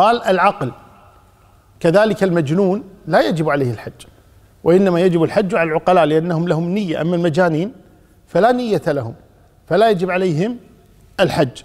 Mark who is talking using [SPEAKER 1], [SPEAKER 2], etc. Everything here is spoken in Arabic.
[SPEAKER 1] قال العقل كذلك المجنون لا يجب عليه الحج وإنما يجب الحج على العقلاء لأنهم لهم نية أما المجانين فلا نية لهم فلا يجب عليهم الحج